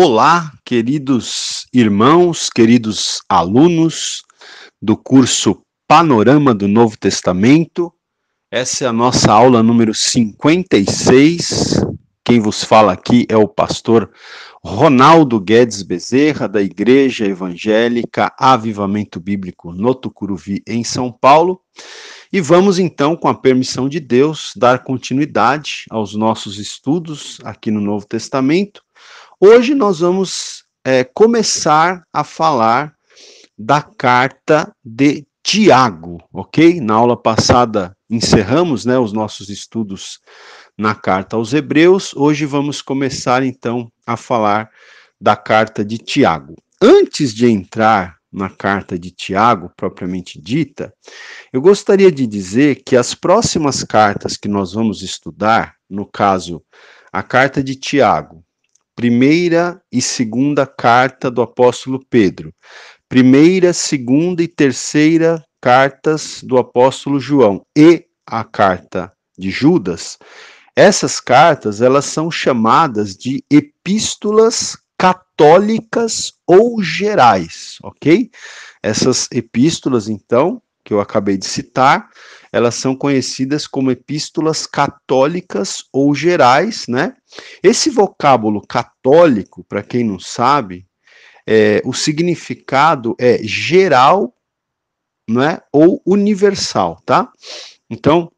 Olá, queridos irmãos, queridos alunos do curso Panorama do Novo Testamento. Essa é a nossa aula número 56. Quem vos fala aqui é o pastor Ronaldo Guedes Bezerra, da Igreja Evangélica Avivamento Bíblico no Tucuruvi, em São Paulo. E vamos então, com a permissão de Deus, dar continuidade aos nossos estudos aqui no Novo Testamento. Hoje nós vamos é, começar a falar da carta de Tiago, ok? Na aula passada encerramos né, os nossos estudos na carta aos Hebreus. Hoje vamos começar então a falar da carta de Tiago. Antes de entrar na carta de Tiago, propriamente dita, eu gostaria de dizer que as próximas cartas que nós vamos estudar, no caso, a carta de Tiago, primeira e segunda carta do apóstolo Pedro, primeira, segunda e terceira cartas do apóstolo João e a carta de Judas, essas cartas elas são chamadas de epístolas católicas ou gerais, ok? Essas epístolas, então, que eu acabei de citar, elas são conhecidas como epístolas católicas ou gerais, né? Esse vocábulo católico, para quem não sabe, é, o significado é geral, né? Ou universal, tá? Então,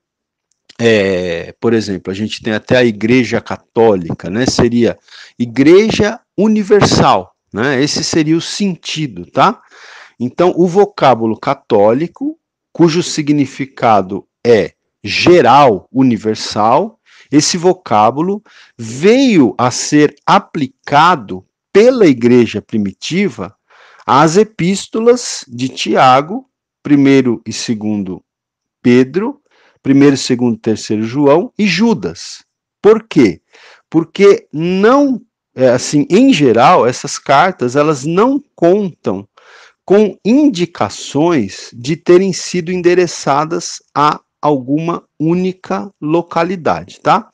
é, por exemplo, a gente tem até a Igreja Católica, né? Seria Igreja Universal, né? Esse seria o sentido, tá? Então, o vocábulo católico cujo significado é geral, universal, esse vocábulo veio a ser aplicado pela igreja primitiva às epístolas de Tiago, primeiro e segundo Pedro, primeiro, segundo, terceiro João e Judas. Por quê? Porque não é, assim, em geral, essas cartas elas não contam com indicações de terem sido endereçadas a alguma única localidade, tá?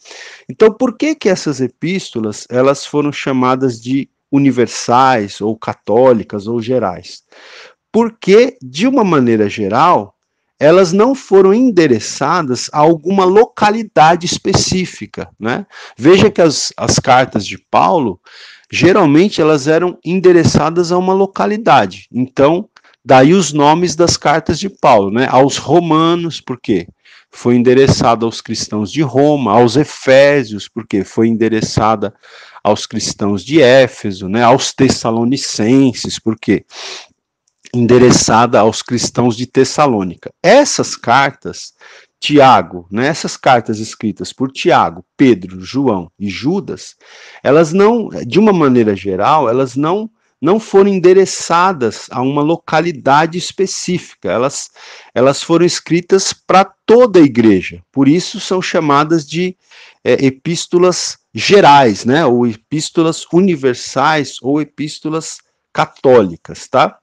Então, por que que essas epístolas, elas foram chamadas de universais ou católicas ou gerais? Porque, de uma maneira geral, elas não foram endereçadas a alguma localidade específica, né? Veja que as, as cartas de Paulo, geralmente elas eram endereçadas a uma localidade. Então, daí os nomes das cartas de Paulo, né? Aos romanos, por quê? Foi endereçada aos cristãos de Roma, aos efésios, porque foi endereçada aos cristãos de Éfeso, né? Aos tessalonicenses, porque endereçada aos cristãos de Tessalônica. Essas cartas Tiago, né, essas cartas escritas por Tiago, Pedro, João e Judas, elas não, de uma maneira geral, elas não não foram endereçadas a uma localidade específica. Elas, elas foram escritas para toda a igreja. Por isso são chamadas de é, epístolas gerais, né? Ou epístolas universais ou epístolas católicas, tá?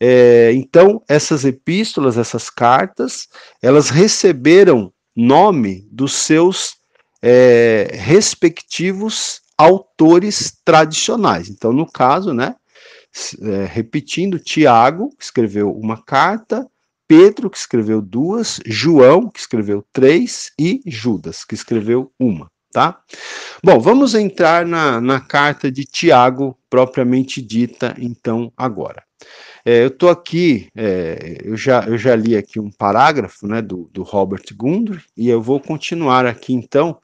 É, então, essas epístolas, essas cartas, elas receberam nome dos seus é, respectivos autores tradicionais. Então, no caso, né, é, repetindo, Tiago escreveu uma carta, Pedro que escreveu duas, João que escreveu três e Judas que escreveu uma, tá? Bom, vamos entrar na, na carta de Tiago propriamente dita, então agora. É, eu estou aqui, é, eu, já, eu já li aqui um parágrafo né, do, do Robert Gundry, e eu vou continuar aqui então,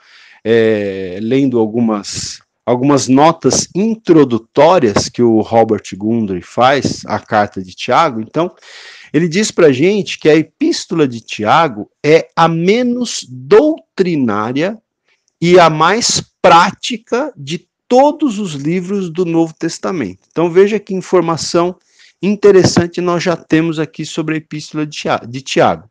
é, lendo algumas, algumas notas introdutórias que o Robert Gundry faz à carta de Tiago. Então, ele diz para a gente que a epístola de Tiago é a menos doutrinária e a mais prática de todos os livros do Novo Testamento. Então, veja que informação interessante nós já temos aqui sobre a epístola de Tiago.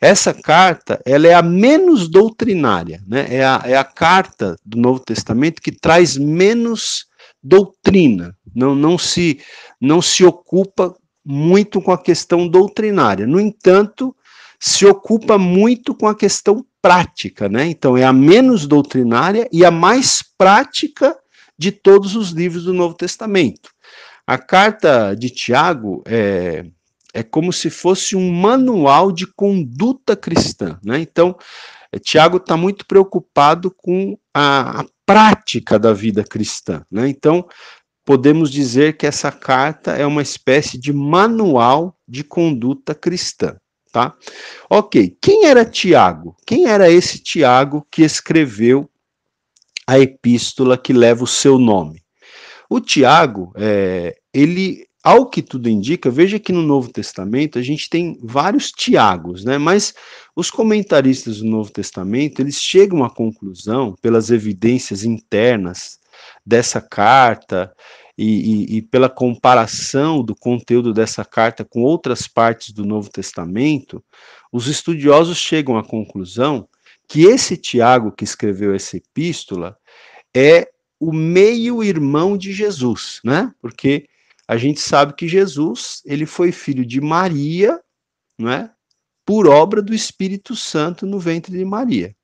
Essa carta, ela é a menos doutrinária, né? é, a, é a carta do Novo Testamento que traz menos doutrina, não, não, se, não se ocupa muito com a questão doutrinária. No entanto, se ocupa muito com a questão prática, né? Então é a menos doutrinária e a mais prática de todos os livros do Novo Testamento. A carta de Tiago é, é como se fosse um manual de conduta cristã. Né? Então, Tiago está muito preocupado com a, a, prática da vida cristã. Né? Então, podemos dizer que essa carta é uma espécie de manual de conduta cristã. Tá? Ok, quem era Tiago? Quem era esse Tiago que escreveu a epístola que leva o seu nome? O Tiago, é, ele, ao que tudo indica, veja que no Novo Testamento a gente tem vários Tiagos, né? Mas os comentaristas do Novo Testamento eles chegam à conclusão pelas evidências internas dessa carta e, e, e, pela comparação do conteúdo dessa carta com outras partes do Novo Testamento, os estudiosos chegam à conclusão que esse Tiago que escreveu essa epístola é o meio-irmão de Jesus, né? Porque a gente sabe que Jesus, ele foi filho de Maria, né? Por obra do Espírito Santo no ventre de Maria.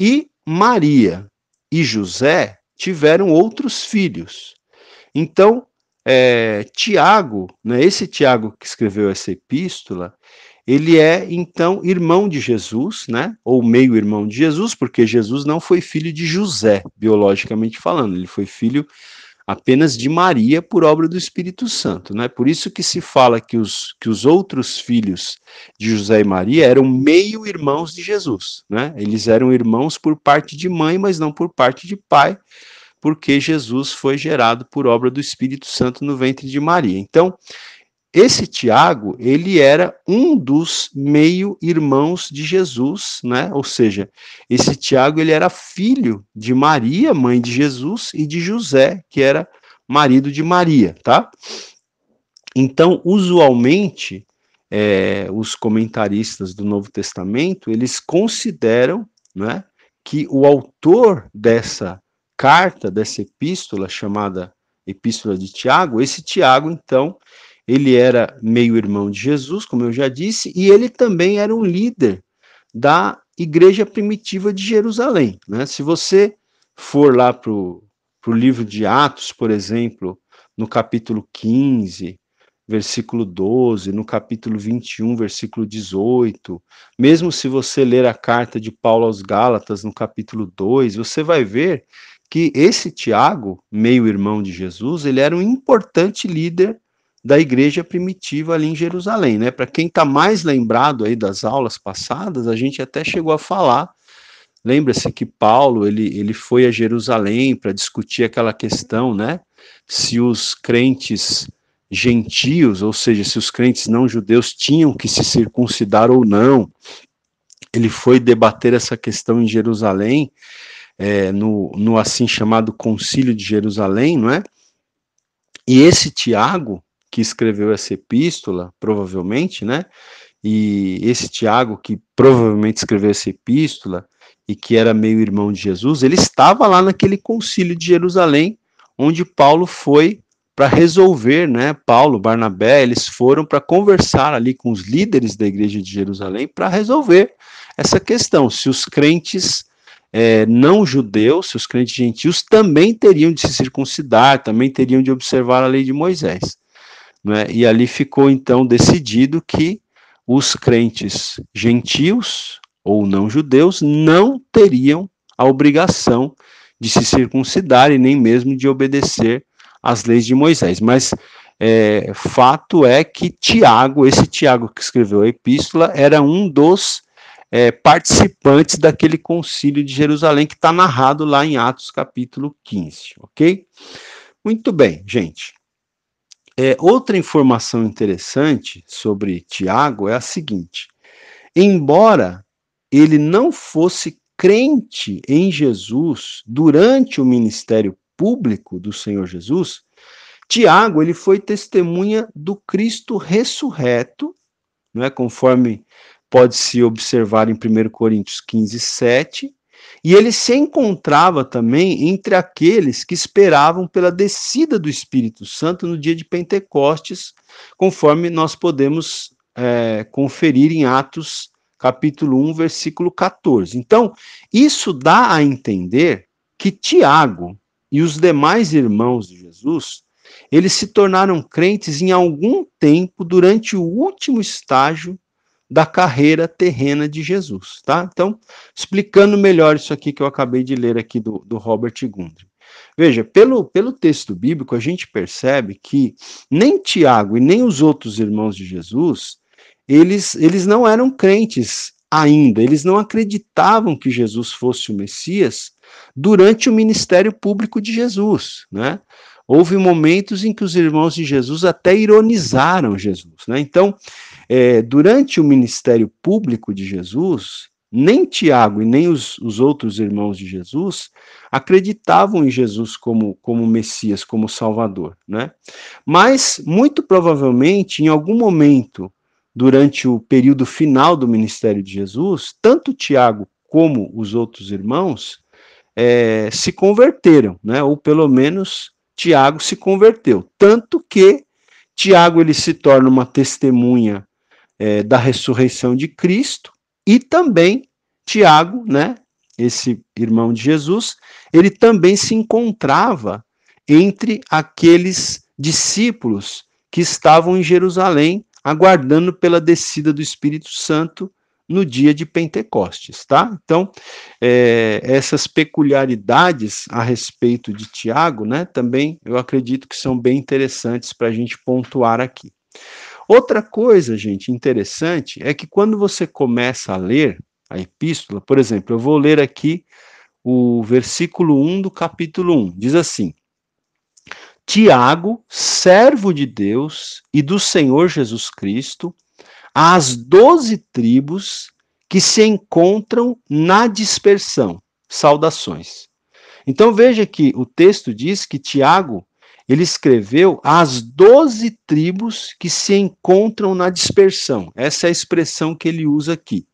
E Maria e José tiveram outros filhos. Então, é, Tiago, né, esse Tiago que escreveu essa epístola, ele é então irmão de Jesus, né? Ou meio-irmão de Jesus, porque Jesus não foi filho de José, biologicamente falando, ele foi filho apenas de Maria por obra do Espírito Santo, né? Por isso que se fala que os, que os outros filhos de José e Maria eram meio-irmãos de Jesus, né? Eles eram irmãos por parte de mãe, mas não por parte de pai, porque Jesus foi gerado por obra do Espírito Santo no ventre de Maria. Então, esse Tiago, ele era um dos meio-irmãos de Jesus, né? Ou seja, esse Tiago, ele era filho de Maria, mãe de Jesus, e de José, que era marido de Maria, tá? Então, usualmente, é, os comentaristas do Novo Testamento, eles consideram, né, que o autor dessa carta, dessa epístola chamada Epístola de Tiago, esse Tiago, então, ele era meio-irmão de Jesus, como eu já disse, e ele também era um líder da igreja primitiva de Jerusalém. Né? Se você for lá para o livro de Atos, por exemplo, no capítulo 15, versículo 12, no capítulo 21, versículo 18. Mesmo se você ler a carta de Paulo aos Gálatas, no capítulo 2, você vai ver que esse Tiago, meio-irmão de Jesus, ele era um importante líder da igreja primitiva ali em Jerusalém, né? Para quem está mais lembrado aí das aulas passadas, a gente até chegou a falar. Lembra-se que Paulo ele, ele foi a Jerusalém para discutir aquela questão, né? Se os crentes gentios, ou seja, se os crentes não judeus tinham que se circuncidar ou não, ele foi debater essa questão em Jerusalém, é, no, no assim chamado Concílio de Jerusalém, não é? E esse Tiago, que escreveu essa epístola, provavelmente, né? E esse Tiago, que provavelmente escreveu essa epístola e que era meio irmão de Jesus, ele estava lá naquele concílio de Jerusalém, onde Paulo foi para resolver, né? Paulo, Barnabé, eles foram para conversar ali com os líderes da igreja de Jerusalém para resolver essa questão. Se os crentes é, não judeus, se os crentes gentios também teriam de se circuncidar, também teriam de observar a lei de Moisés. Né? E ali ficou então decidido que os crentes gentios ou não judeus não teriam a obrigação de se circuncidar e nem mesmo de obedecer às leis de Moisés. Mas é, fato é que Tiago, esse Tiago que escreveu a epístola, era um dos é, participantes daquele concílio de Jerusalém que está narrado lá em Atos capítulo 15, ok? Muito bem, gente. É, outra informação interessante sobre Tiago é a seguinte: embora ele não fosse crente em Jesus durante o ministério público do Senhor Jesus, Tiago ele foi testemunha do Cristo ressurreto, não é? Conforme pode se observar em 1 Coríntios 15, 7, e ele se encontrava também entre aqueles que esperavam pela descida do Espírito Santo no dia de Pentecostes, conforme nós podemos é, conferir em Atos capítulo 1, versículo 14. Então, isso dá a entender que Tiago e os demais irmãos de Jesus, eles se tornaram crentes em algum tempo durante o último estágio da carreira terrena de Jesus, tá? Então, explicando melhor isso aqui que eu acabei de ler aqui do, do Robert Gundry. Veja, pelo, pelo texto bíblico, a gente percebe que nem Tiago e nem os outros irmãos de Jesus, eles, eles não eram crentes ainda, eles não acreditavam que Jesus fosse o Messias durante o ministério público de Jesus, né? Houve momentos em que os irmãos de Jesus até ironizaram Jesus, né? Então, é, durante o ministério público de Jesus, nem Tiago e nem os, os, outros irmãos de Jesus acreditavam em Jesus como, como Messias, como Salvador, né? Mas, muito provavelmente, em algum momento, durante o período final do ministério de Jesus, tanto Tiago como os outros irmãos é, se converteram, né? Ou pelo menos Tiago se converteu, tanto que Tiago ele se torna uma testemunha é, da ressurreição de Cristo, e também Tiago, né, esse irmão de Jesus, ele também se encontrava entre aqueles discípulos que estavam em Jerusalém aguardando pela descida do Espírito Santo no dia de Pentecostes, tá? Então, é, essas peculiaridades a respeito de Tiago, né, também eu acredito que são bem interessantes para a gente pontuar aqui. Outra coisa, gente, interessante é que quando você começa a ler a epístola, por exemplo, eu vou ler aqui o versículo 1 do capítulo 1. Diz assim: Tiago, servo de Deus e do Senhor Jesus Cristo, às doze tribos que se encontram na dispersão. Saudações. Então veja que o texto diz que Tiago ele escreveu as doze tribos que se encontram na dispersão. Essa é a expressão que ele usa aqui.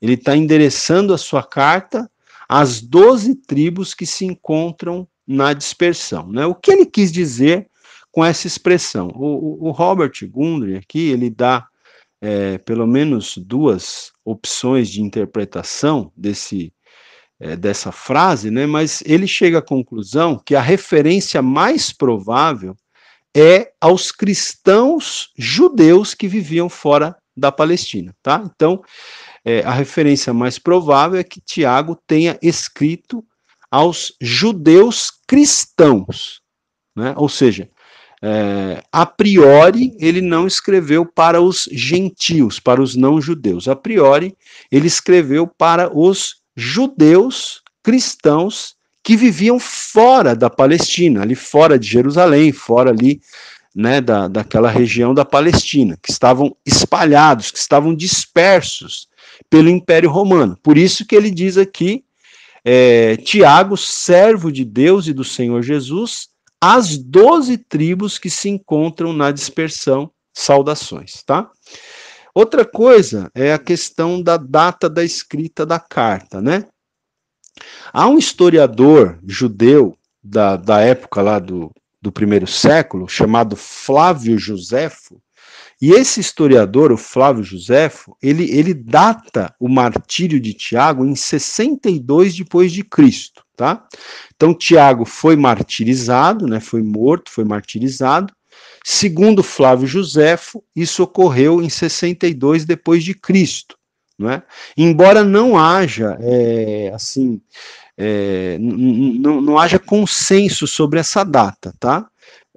Ele está endereçando a sua carta às doze tribos que se encontram na dispersão. Né? O que ele quis dizer com essa expressão? O, o Robert Gundry aqui, ele dá é, pelo menos duas opções de interpretação desse é, dessa frase, né, mas ele chega à conclusão que a referência mais provável é aos cristãos judeus que viviam fora da Palestina, tá? Então, é, a referência mais provável é que Tiago tenha escrito aos judeus cristãos, né? Ou seja, é, a priori ele não escreveu para os gentios, para os não judeus. A priori ele escreveu para os judeus cristãos que viviam fora da Palestina, ali fora de Jerusalém, fora ali né, da, daquela região da Palestina, que estavam espalhados, que estavam dispersos pelo Império Romano. Por isso que ele diz aqui, é, Tiago, servo de Deus e do Senhor Jesus, as doze tribos que se encontram na dispersão, saudações, tá? Outra coisa é a questão da data da escrita da carta, né? Há um historiador judeu da, da época lá do, do primeiro século, chamado Flávio Joséfo e esse historiador, o Flávio Joséfo ele, ele data o martírio de Tiago em 62 depois de Cristo, tá? Então Tiago foi martirizado, né? Foi morto, foi martirizado. Segundo Flávio Joséfo, isso ocorreu em 62 depois de Cristo, não é? Embora não haja é, assim, é, não haja consenso sobre essa data, tá?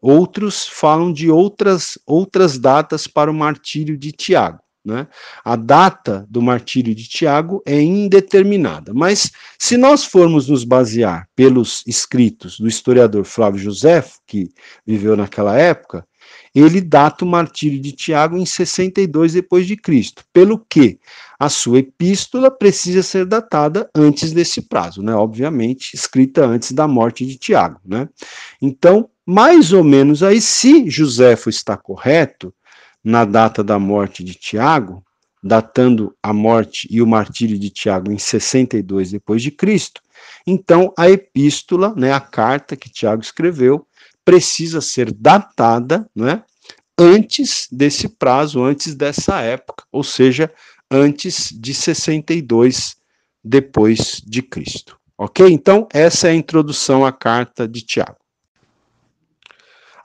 Outros falam de outras outras datas para o martírio de Tiago. Né? A data do martírio de Tiago é indeterminada, mas se nós formos nos basear pelos escritos do historiador Flávio José, que viveu naquela época, ele data o martírio de Tiago em 62 depois de Cristo, pelo que a sua epístola precisa ser datada antes desse prazo, né? Obviamente, escrita antes da morte de Tiago, né? Então, mais ou menos aí, se Joséfo está correto, na data da morte de Tiago, datando a morte e o martírio de Tiago em 62 depois de Cristo. Então a epístola, né, a carta que Tiago escreveu, precisa ser datada, né, antes desse prazo, antes dessa época, ou seja, antes de 62 depois de Cristo. OK? Então essa é a introdução à carta de Tiago.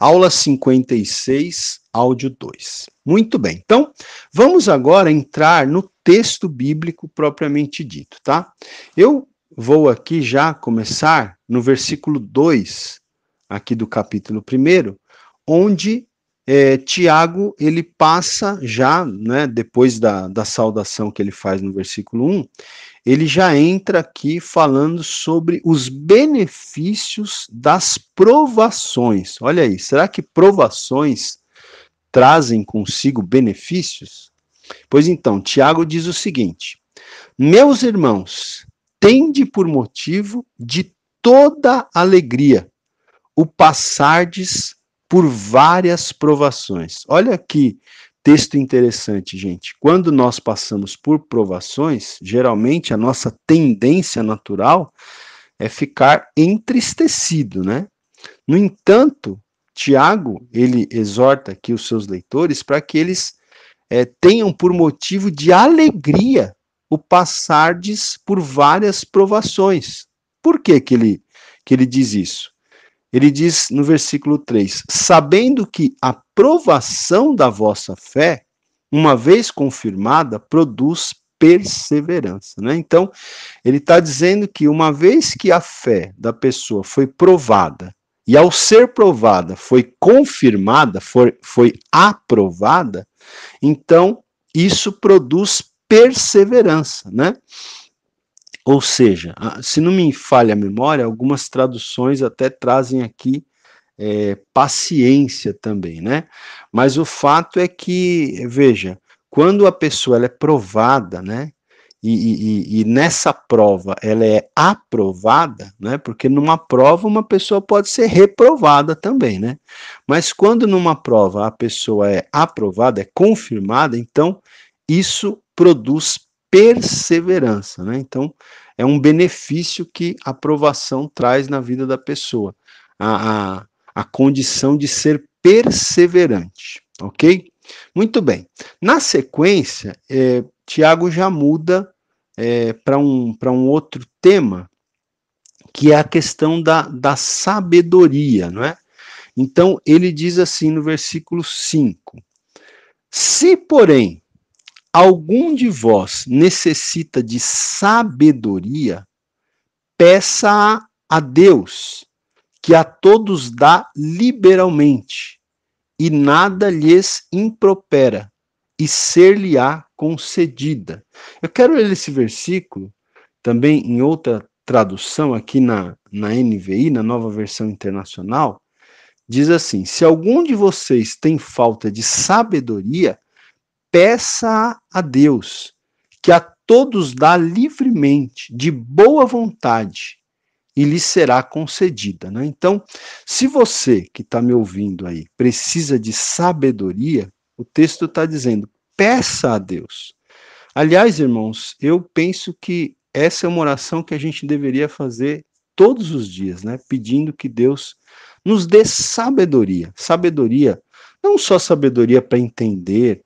Aula 56, áudio 2. Muito bem. Então, vamos agora entrar no texto bíblico propriamente dito, tá? Eu vou aqui já começar no versículo 2 aqui do capítulo 1, onde é, Tiago ele passa já, né, depois da, da saudação que ele faz no versículo 1, ele já entra aqui falando sobre os benefícios das provações. Olha aí, será que provações trazem consigo benefícios? Pois então, Tiago diz o seguinte: Meus irmãos, tende por motivo de toda alegria o passardes por várias provações. Olha que texto interessante, gente. Quando nós passamos por provações, geralmente a nossa tendência natural é ficar entristecido, né? No entanto, Tiago, ele exorta aqui os seus leitores para que eles é, tenham por motivo de alegria o passardes por várias provações. Por que, que, ele, que ele diz isso? Ele diz no versículo 3: Sabendo que a provação da vossa fé, uma vez confirmada, produz perseverança. Né? Então, ele está dizendo que uma vez que a fé da pessoa foi provada, e ao ser provada foi confirmada, foi, foi aprovada, então isso produz perseverança. Né? Ou seja, se não me falha a memória, algumas traduções até trazem aqui é, paciência também, né? Mas o fato é que, veja, quando a pessoa é provada, né? E, e, e, nessa prova ela é aprovada, né? Porque numa prova uma pessoa pode ser reprovada também, né? Mas quando numa prova a pessoa é aprovada, é confirmada, então isso produz perseverança, né? Então, é um benefício que a aprovação traz na vida da pessoa, a, a, a condição de ser perseverante, ok? Muito bem. Na sequência, é, Tiago já muda é, para um, um outro tema, que é a questão da, da sabedoria, não é? Então, ele diz assim no versículo 5: Se, porém, algum de vós necessita de sabedoria, peça a Deus, que a todos dá liberalmente, e nada lhes impropera, e ser-lhe-á concedida. Eu quero ler esse versículo também em outra tradução aqui na, na NVI, na nova versão internacional, diz assim: Se algum de vocês tem falta de sabedoria, peça a Deus que a todos dá livremente, de boa vontade, e lhe será concedida. Né? Então, se você que está me ouvindo aí precisa de sabedoria, o texto está dizendo: peça a Deus. Aliás, irmãos, eu penso que essa é uma oração que a gente deveria fazer todos os dias, né? Pedindo que Deus nos dê sabedoria. Sabedoria, não só sabedoria para entender,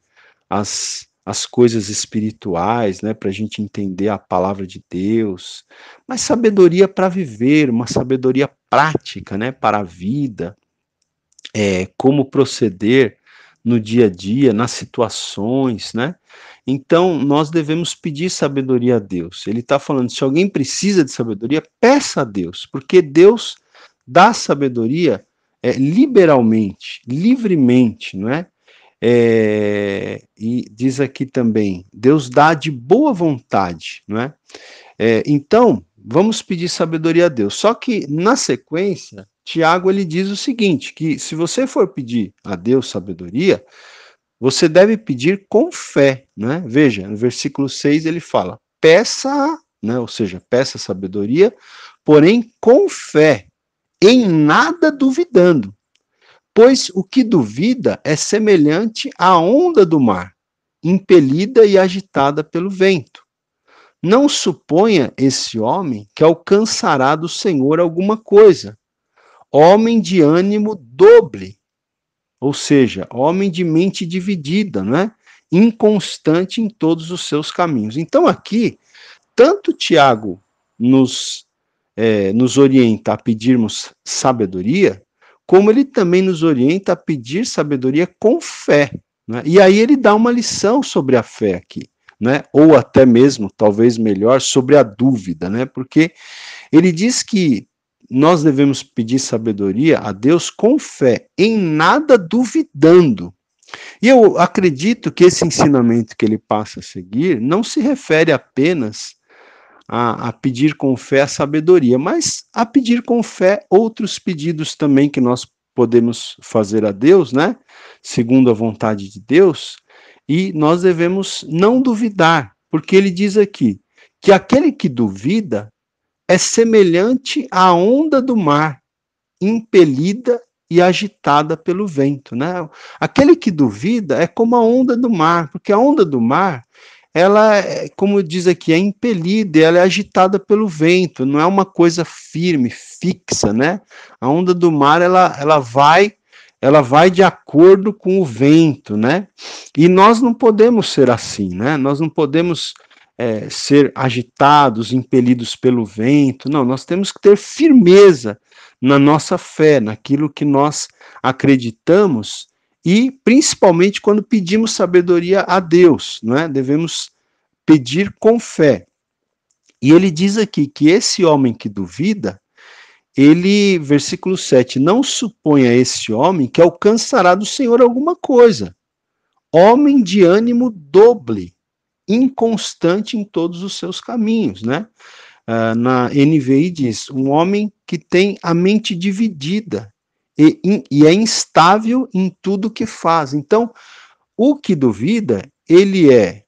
as, as coisas espirituais, né, para a gente entender a palavra de Deus, mas sabedoria para viver, uma sabedoria prática, né, para a vida, é, como proceder no dia a dia, nas situações, né? Então, nós devemos pedir sabedoria a Deus. Ele está falando: se alguém precisa de sabedoria, peça a Deus, porque Deus dá sabedoria é, liberalmente, livremente, não é? É, e diz aqui também, Deus dá de boa vontade, não é? é? Então, vamos pedir sabedoria a Deus. Só que na sequência, Tiago ele diz o seguinte, que se você for pedir a Deus sabedoria, você deve pedir com fé, né? Veja, no versículo 6 ele fala: "Peça", né? Ou seja, peça sabedoria, porém com fé, em nada duvidando. Pois o que duvida é semelhante à onda do mar, impelida e agitada pelo vento. Não suponha esse homem que alcançará do Senhor alguma coisa. Homem de ânimo doble, ou seja, homem de mente dividida, não é? inconstante em todos os seus caminhos. Então, aqui, tanto Tiago nos, é, nos orienta a pedirmos sabedoria, como ele também nos orienta a pedir sabedoria com fé. Né? E aí ele dá uma lição sobre a fé aqui, né? ou até mesmo, talvez melhor, sobre a dúvida, né? porque ele diz que nós devemos pedir sabedoria a Deus com fé, em nada duvidando. E eu acredito que esse ensinamento que ele passa a seguir não se refere apenas a, a, pedir com fé a sabedoria, mas a pedir com fé outros pedidos também que nós podemos fazer a Deus, né? Segundo a vontade de Deus, e nós devemos não duvidar, porque ele diz aqui que aquele que duvida é semelhante à onda do mar, impelida e agitada pelo vento, né? Aquele que duvida é como a onda do mar, porque a onda do mar ela, eh, como diz aqui, é impelida, ela é agitada pelo vento, não é uma coisa firme, fixa, né? A onda do mar, ela, ela vai ela vai de acordo com o vento, né? E nós não podemos ser assim, né? Nós não podemos é, ser agitados, impelidos pelo vento, não, nós temos que ter firmeza na nossa fé, naquilo que nós acreditamos e principalmente quando pedimos sabedoria a Deus, não é? Devemos pedir com fé. E ele diz aqui que esse homem que duvida, ele, versículo 7, não suponha esse homem que alcançará do Senhor alguma coisa. Homem de ânimo doble, inconstante em todos os seus caminhos, né? Uh, na NVI diz, um homem que tem a mente dividida, e, e é instável em tudo que faz. Então, o que duvida, ele é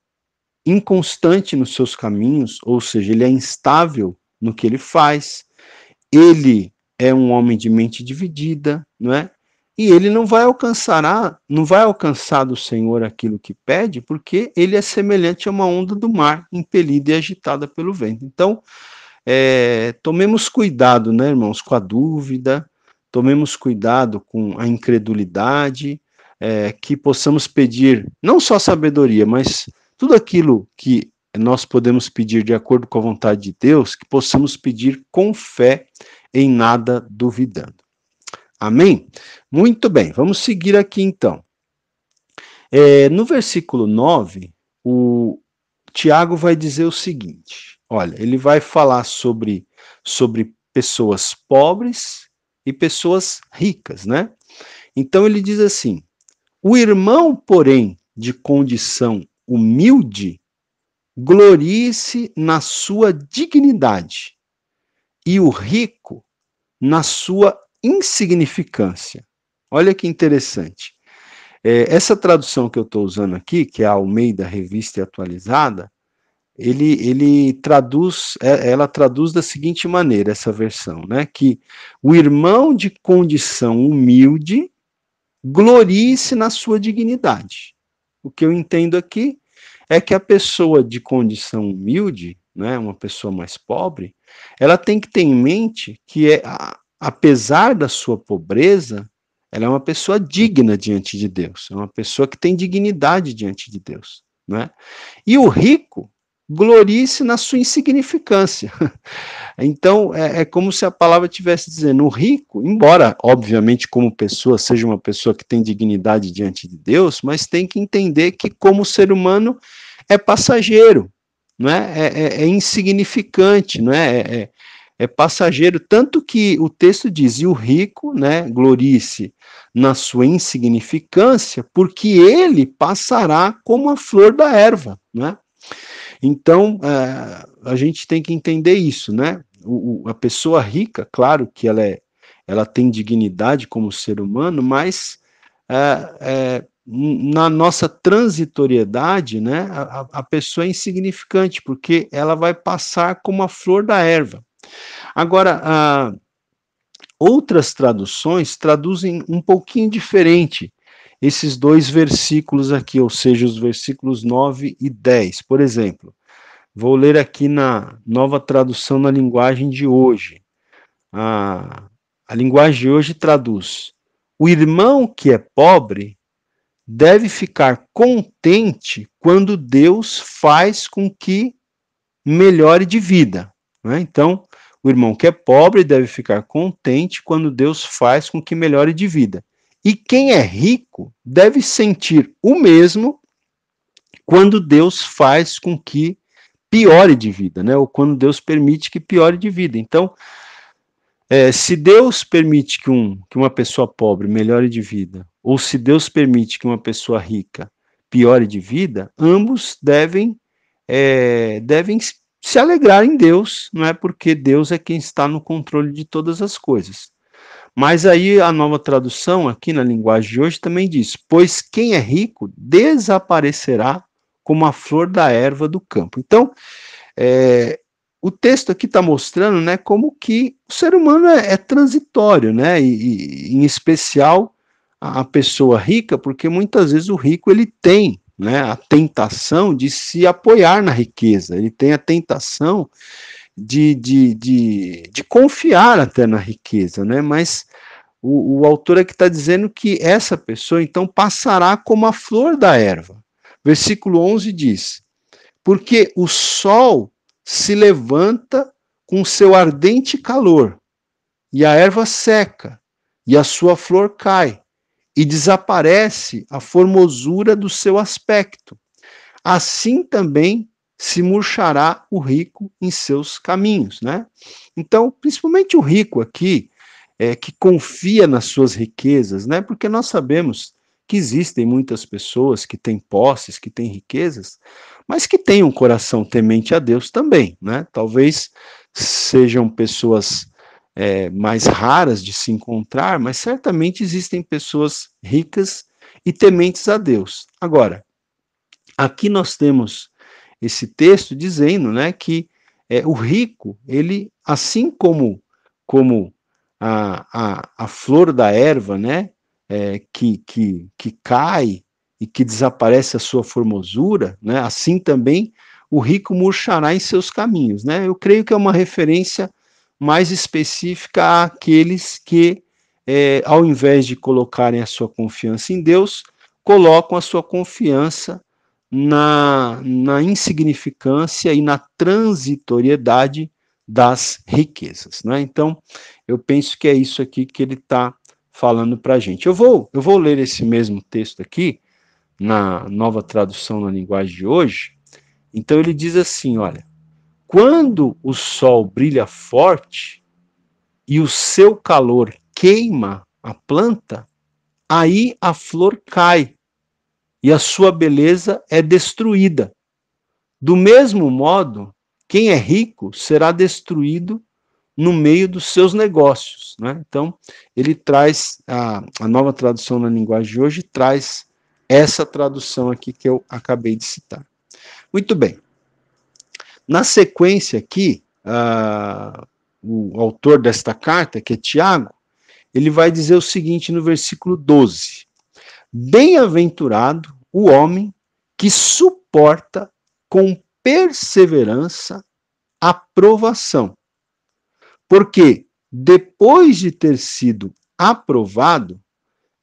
inconstante nos seus caminhos, ou seja, ele é instável no que ele faz. Ele é um homem de mente dividida, não é? E ele não vai alcançar, não vai alcançar do Senhor aquilo que pede, porque ele é semelhante a uma onda do mar, impelida e agitada pelo vento. Então, é, tomemos cuidado, né, irmãos, com a dúvida, tomemos cuidado com a incredulidade, é, que possamos pedir não só sabedoria, mas tudo aquilo que nós podemos pedir de acordo com a vontade de Deus, que possamos pedir com fé, em nada duvidando. Amém? Muito bem, vamos seguir aqui então. É, no versículo 9, o Tiago vai dizer o seguinte: olha, ele vai falar sobre, sobre pessoas pobres e pessoas ricas, né? Então ele diz assim: o irmão, porém, de condição humilde, glorie-se na sua dignidade, e o rico na sua insignificância. Olha que interessante. É, essa tradução que eu estou usando aqui, que é a Almeida Revista e Atualizada, ele, ele traduz, é, ela traduz da seguinte maneira essa versão, né? Que o irmão de condição humilde glorie-se na sua dignidade. O que eu entendo aqui é que a pessoa de condição humilde, né, uma pessoa mais pobre, ela tem que ter em mente que, é, a, apesar da sua pobreza, ela é uma pessoa digna diante de Deus, é uma pessoa que tem dignidade diante de Deus. Né? E o rico, glorie-se na sua insignificância. Então, é, é como se a palavra estivesse dizendo: o rico, embora, obviamente, como pessoa, seja uma pessoa que tem dignidade diante de Deus, mas tem que entender que, como ser humano, é passageiro, não é? É, é, é insignificante, não é? É, é? é passageiro, tanto que o texto diz: e o rico, né, glorie-se na sua insignificância, porque ele passará como a flor da erva, né? Então, é, a gente tem que entender isso, né? O, o, a pessoa rica, claro que ela, é, ela tem dignidade como ser humano, mas é, é, na nossa transitoriedade, né, a, a pessoa é insignificante, porque ela vai passar como a flor da erva. Agora, ah, outras traduções traduzem um pouquinho diferente esses dois versículos aqui, ou seja, os versículos 9 e 10. Por exemplo, vou ler aqui na nova tradução na linguagem de hoje. A, a linguagem de hoje traduz: o irmão que é pobre deve ficar contente quando Deus faz com que melhore de vida. Né? Então, o irmão que é pobre deve ficar contente quando Deus faz com que melhore de vida. E quem é rico deve sentir o mesmo quando Deus faz com que piore de vida, né? Ou quando Deus permite que piore de vida. Então, é, se Deus permite que, um, que uma pessoa pobre melhore de vida, ou se Deus permite que uma pessoa rica piore de vida, ambos devem é, devem se alegrar em Deus, não é porque Deus é quem está no controle de todas as coisas. Mas aí a nova tradução aqui na linguagem de hoje também diz: pois quem é rico desaparecerá como a flor da erva do campo. Então, é, o texto aqui está mostrando, né, como que o ser humano é, é transitório, né, e, e em especial a, a pessoa rica, porque muitas vezes o rico ele tem né, a tentação de se apoiar na riqueza, ele tem a tentação de, de, de, de confiar até na riqueza, né? Mas o, o autor é que está dizendo que essa pessoa então passará como a flor da erva. Versículo 11 diz: Porque o sol se levanta com seu ardente calor, e a erva seca, e a sua flor cai, e desaparece a formosura do seu aspecto. Assim também se murchará o rico em seus caminhos, né? Então, principalmente o rico aqui, é, que confia nas suas riquezas, né? Porque nós sabemos que existem muitas pessoas que têm posses, que têm riquezas, mas que têm um coração temente a Deus também, né? Talvez sejam pessoas é, mais raras de se encontrar, mas certamente existem pessoas ricas e tementes a Deus. Agora, aqui nós temos esse texto dizendo, né, que é, o rico, ele, assim como, como a, a, a flor da erva, né, é, que, que, que cai e que desaparece a sua formosura, né, assim também o rico murchará em seus caminhos, né? Eu creio que é uma referência mais específica àqueles que, é, ao invés de colocarem a sua confiança em Deus, colocam a sua confiança na, na insignificância e na transitoriedade das riquezas. Né? Então, eu penso que é isso aqui que ele está falando para a gente. Eu vou, eu vou ler esse mesmo texto aqui, na nova tradução na linguagem de hoje. Então, ele diz assim: olha, quando o sol brilha forte e o seu calor queima a planta, aí a flor cai e a sua beleza é destruída. Do mesmo modo, quem é rico será destruído no meio dos seus negócios. Né? Então, ele traz, a, a nova tradução na linguagem de hoje traz essa tradução aqui que eu acabei de citar. Muito bem. Na sequência aqui, uh, o autor desta carta, que é Tiago, ele vai dizer o seguinte no versículo 12: Bem-aventurado o homem que suporta com perseverança a provação. Porque depois de ter sido aprovado,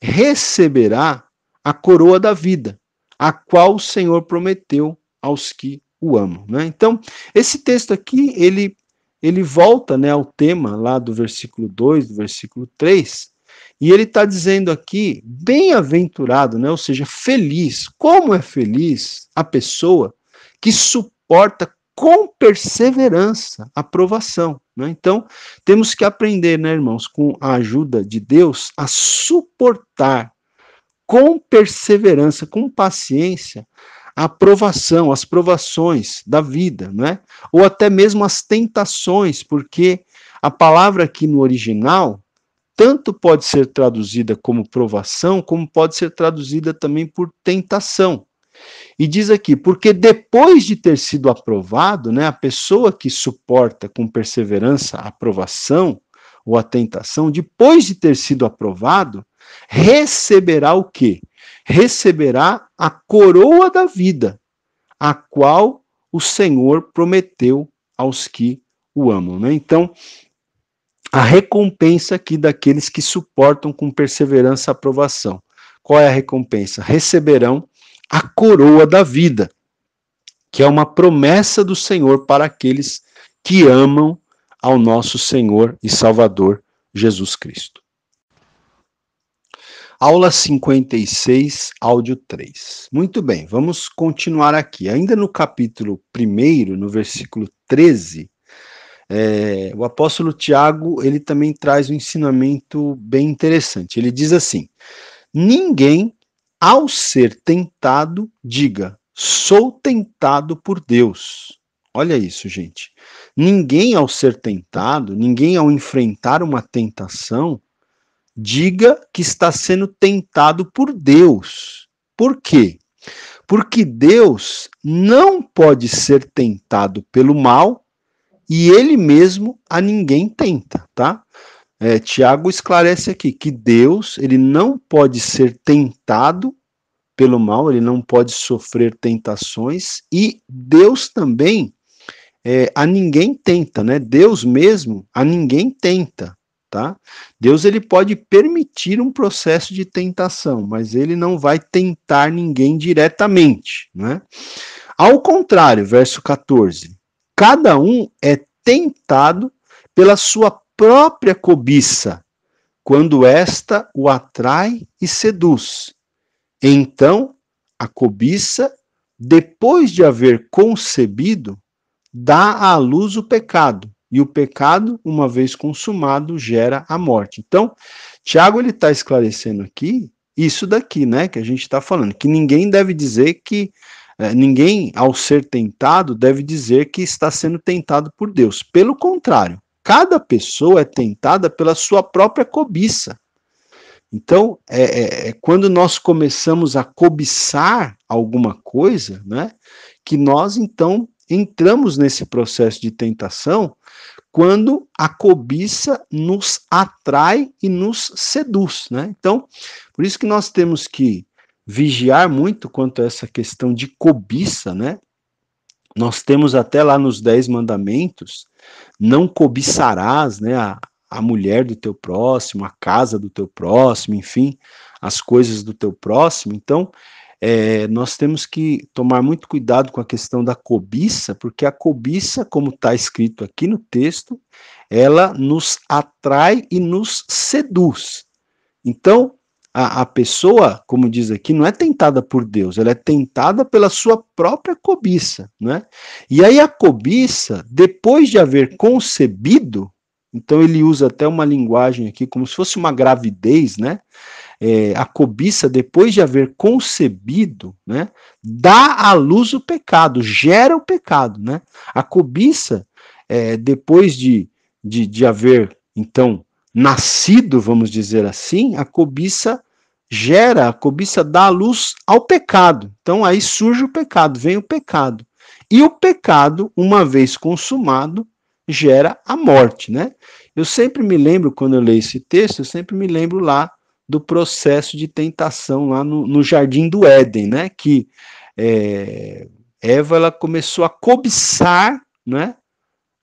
receberá a coroa da vida, a qual o Senhor prometeu aos que o amam. Né? Então, esse texto aqui, ele, ele volta né, ao tema lá do versículo 2, do versículo 3, e ele está dizendo aqui, bem-aventurado, né? ou seja, feliz. Como é feliz a pessoa que suporta com perseverança a provação. Né? Então, temos que aprender, né, irmãos, com a ajuda de Deus, a suportar com perseverança, com paciência, a provação, as provações da vida, né? ou até mesmo as tentações, porque a palavra aqui no original tanto pode ser traduzida como provação, como pode ser traduzida também por tentação. E diz aqui, porque depois de ter sido aprovado, né, a pessoa que suporta com perseverança a aprovação ou a tentação, depois de ter sido aprovado, receberá o quê? Receberá a coroa da vida, a qual o Senhor prometeu aos que o amam. Né? Então, a recompensa aqui daqueles que suportam com perseverança a aprovação. Qual é a recompensa? Receberão a coroa da vida, que é uma promessa do Senhor para aqueles que amam ao nosso Senhor e Salvador Jesus Cristo. Aula 56, áudio 3. Muito bem, vamos continuar aqui. Ainda no capítulo 1, no versículo 13, é, o apóstolo Tiago ele também traz um ensinamento bem interessante. Ele diz assim: ninguém, ao ser tentado, diga sou tentado por Deus. Olha isso, gente. Ninguém, ao ser tentado, ninguém, ao enfrentar uma tentação, diga que está sendo tentado por Deus. Por quê? Porque Deus não pode ser tentado pelo mal e ele mesmo a ninguém tenta, tá? É, Tiago esclarece aqui que Deus ele não pode ser tentado pelo mal, ele não pode sofrer tentações e Deus também é, a ninguém tenta, né? Deus mesmo a ninguém tenta, tá? Deus ele pode permitir um processo de tentação, mas ele não vai tentar ninguém diretamente, né? Ao contrário, verso 14, Cada um é tentado pela sua própria cobiça, quando esta o atrai e seduz. Então, a cobiça, depois de haver concebido, dá à luz o pecado, e o pecado, uma vez consumado, gera a morte. Então, Tiago ele está esclarecendo aqui isso daqui, né, que a gente está falando, que ninguém deve dizer que é, ninguém, ao ser tentado, deve dizer que está sendo tentado por Deus. Pelo contrário, cada pessoa é tentada pela sua própria cobiça. Então, é, é, é quando nós começamos a cobiçar alguma coisa, né, que nós então entramos nesse processo de tentação quando a cobiça nos atrai e nos seduz, né? Então, por isso que nós temos que vigiar muito quanto a essa questão de cobiça, né? Nós temos até lá nos Dez Mandamentos, não cobiçarás, né? A, a mulher do teu próximo, a casa do teu próximo, enfim, as coisas do teu próximo. Então, é, nós temos que tomar muito cuidado com a questão da cobiça, porque a cobiça, como está escrito aqui no texto, ela nos atrai e nos seduz. Então, a, a pessoa, como diz aqui, não é tentada por Deus, ela é tentada pela sua própria cobiça, né? E aí a cobiça, depois de haver concebido, então ele usa até uma linguagem aqui como se fosse uma gravidez, né? É, a cobiça, depois de haver concebido, né, dá à luz o pecado, gera o pecado, né? A cobiça, é, depois de, de, de haver, então, nascido, vamos dizer assim, a cobiça gera, a cobiça dá luz ao pecado. Então aí surge o pecado, vem o pecado. E o pecado, uma vez consumado, gera a morte, né? Eu sempre me lembro, quando eu leio esse texto, eu sempre me lembro lá do processo de tentação lá no, no Jardim do Éden, né? Que é, Eva ela começou a cobiçar, né?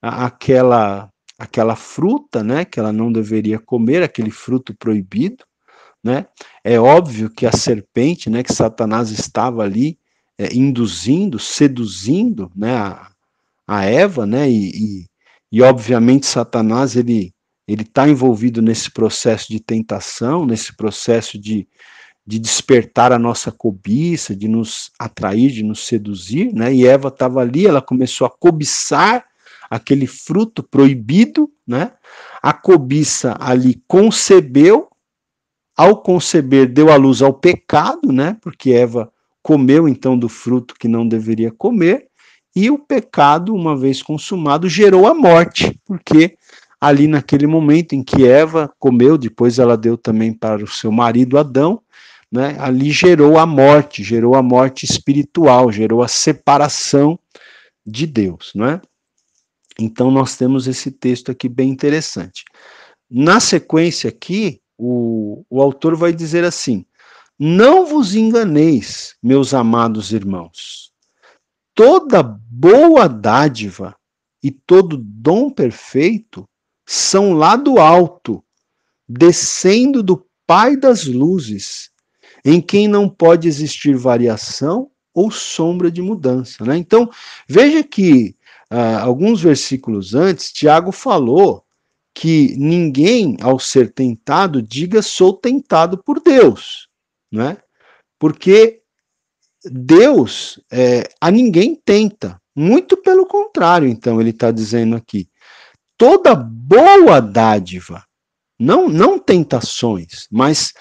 aquela aquela fruta, né, que ela não deveria comer, aquele fruto proibido, né? É óbvio que a serpente, né, que Satanás estava ali é, induzindo, seduzindo, né, a, a Eva, né, e, e, e obviamente Satanás ele ele está envolvido nesse processo de tentação, nesse processo de, de despertar a nossa cobiça, de nos atrair, de nos seduzir, né? E Eva estava ali, ela começou a cobiçar aquele fruto proibido, né? A cobiça ali concebeu, ao conceber deu à luz ao pecado, né? Porque Eva comeu então do fruto que não deveria comer, e o pecado, uma vez consumado, gerou a morte, porque ali naquele momento em que Eva comeu, depois ela deu também para o seu marido Adão, né? Ali gerou a morte, gerou a morte espiritual, gerou a separação de Deus, não é? Então, nós temos esse texto aqui bem interessante. Na sequência aqui, o, o autor vai dizer assim: Não vos enganeis, meus amados irmãos. Toda boa dádiva e todo dom perfeito são lá do alto, descendo do Pai das luzes, em quem não pode existir variação ou sombra de mudança. Né? Então, veja que ah, alguns versículos antes, Tiago falou que ninguém, ao ser tentado, diga sou tentado por Deus, é? Porque Deus é, a ninguém tenta, muito pelo contrário, então, ele está dizendo aqui. Toda boa dádiva, não, não tentações, mas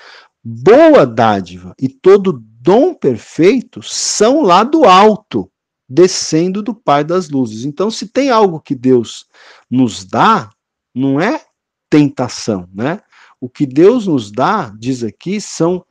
boa dádiva e todo dom perfeito são lá do alto, descendo do Pai das luzes. Então, se tem algo que Deus nos dá, não é tentação, né? O que Deus nos dá, diz aqui, são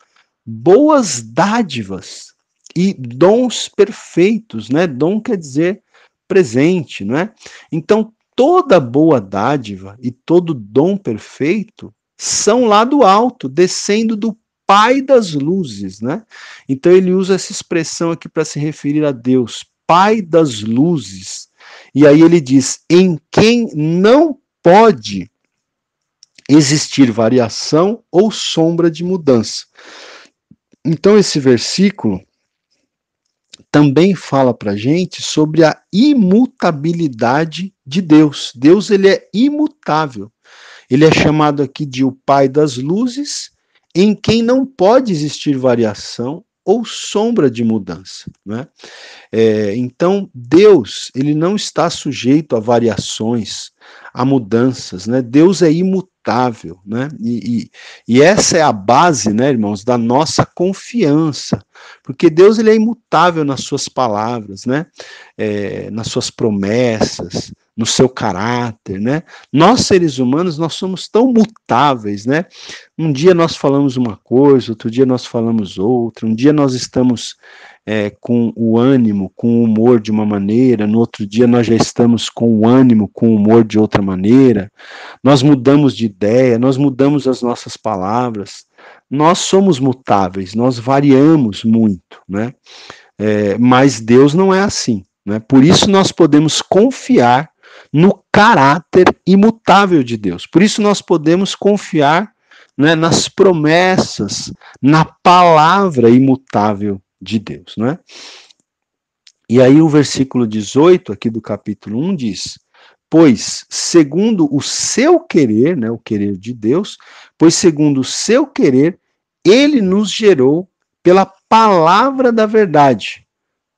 boas dádivas e dons perfeitos, né? Dom quer dizer presente, não é? Então, toda boa dádiva e todo dom perfeito são lá do alto, descendo do Pai das luzes, né? Então ele usa essa expressão aqui para se referir a Deus, Pai das luzes. E aí ele diz: em quem não pode existir variação ou sombra de mudança. Então, esse versículo também fala para gente sobre a imutabilidade de Deus. Deus ele é imutável. Ele é chamado aqui de o Pai das Luzes, em quem não pode existir variação ou sombra de mudança. Né? É, então, Deus ele não está sujeito a variações, a mudanças. Né? Deus é imutável. Né? E, e, e, essa é a base, né, irmãos, da nossa confiança. Porque Deus ele é imutável nas suas palavras, né? É, nas suas promessas, no seu caráter, né? Nós seres humanos nós somos tão mutáveis, né? Um dia nós falamos uma coisa, outro dia nós falamos outra, um dia nós estamos é, com o ânimo, com o humor de uma maneira, no outro dia nós já estamos com o ânimo, com o humor de outra maneira, nós mudamos de ideia, nós mudamos as nossas palavras, nós somos mutáveis, nós variamos muito, né? É, mas Deus não é assim, né? Por isso nós podemos confiar no caráter imutável de Deus. Por isso nós podemos confiar né, nas promessas, na palavra imutável de Deus. Né? E aí o versículo 18 aqui do capítulo 1 diz, pois segundo o seu querer, né, o querer de Deus, pois segundo o seu querer, ele nos gerou pela palavra da verdade,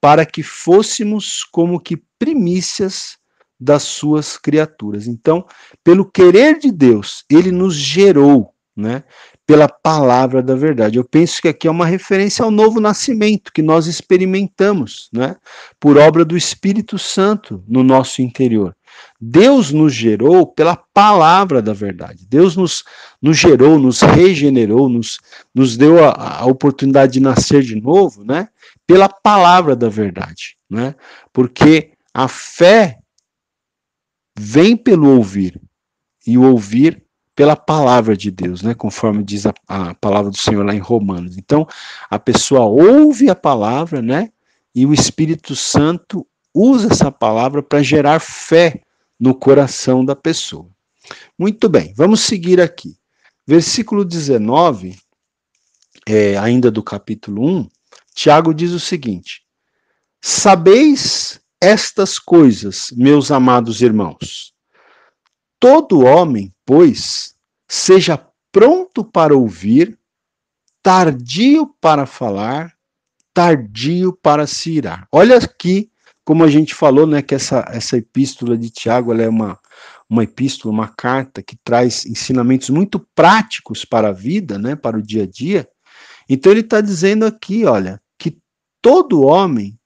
para que fôssemos como que primícias das suas criaturas. Então, pelo querer de Deus, ele nos gerou, né? Pela palavra da verdade. Eu penso que aqui é uma referência ao novo nascimento que nós experimentamos, né? Por obra do Espírito Santo no nosso interior. Deus nos gerou pela palavra da verdade. Deus nos, nos gerou, nos regenerou, nos, nos deu a, a oportunidade de nascer de novo, né? Pela palavra da verdade, né? Porque a fé vem pelo ouvir, e o ouvir pela palavra de Deus, né? Conforme diz a, a, palavra do Senhor lá em Romanos. Então, a pessoa ouve a palavra, né? E o Espírito Santo usa essa palavra para gerar fé no coração da pessoa. Muito bem, vamos seguir aqui. Versículo 19, é, ainda do capítulo 1, Tiago diz o seguinte: Sabeis estas coisas, meus amados irmãos. Todo homem, pois, seja pronto para ouvir, tardio para falar, tardio para se irar. Olha aqui, como a gente falou, né, que essa, essa epístola de Tiago é uma, uma epístola, uma carta que traz ensinamentos muito práticos para a vida, né, para o dia a dia. Então ele está dizendo aqui, olha, que todo homem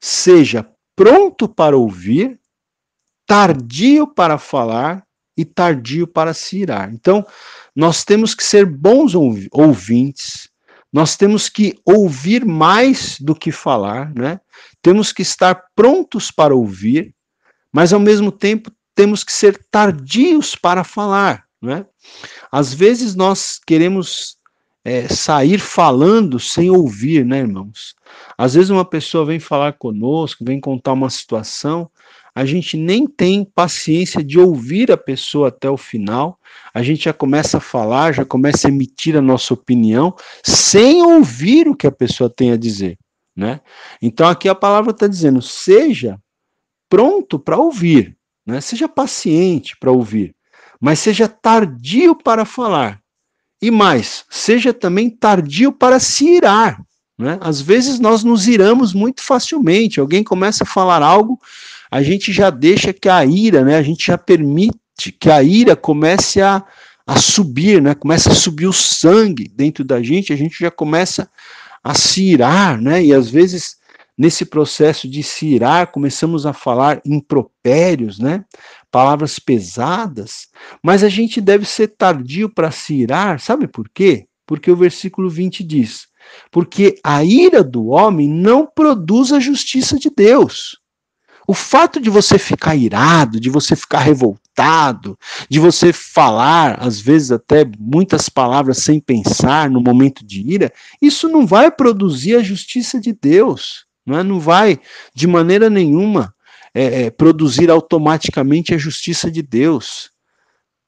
seja pronto para ouvir, tardio para falar e tardio para se irar. Então, nós temos que ser bons ouvintes, nós temos que ouvir mais do que falar, né? Temos que estar prontos para ouvir, mas ao mesmo tempo temos que ser tardios para falar, né? Às vezes nós queremos é, sair falando sem ouvir, né, irmãos? Às vezes uma pessoa vem falar conosco, vem contar uma situação, a gente nem tem paciência de ouvir a pessoa até o final, a gente já começa a falar, já começa a emitir a nossa opinião, sem ouvir o que a pessoa tem a dizer, né? Então aqui a palavra está dizendo, seja pronto para ouvir, né? Seja paciente para ouvir, mas seja tardio para falar e mais, seja também tardio para se irar. Né? Às vezes nós nos iramos muito facilmente. Alguém começa a falar algo, a gente já deixa que a ira, né? a gente já permite que a ira comece a, a subir, né? começa a subir o sangue dentro da gente, a gente já começa a se irar, né? e às vezes nesse processo de se irar, começamos a falar impropérios, né? palavras pesadas, mas a gente deve ser tardio para se irar, sabe por quê? Porque o versículo 20 diz: Porque a ira do homem não produz a justiça de Deus. O fato de você ficar irado, de você ficar revoltado, de você falar, às vezes até muitas palavras sem pensar no momento de ira, isso não vai produzir a justiça de Deus, não, é? não vai de maneira nenhuma. É, é, produzir automaticamente a justiça de Deus.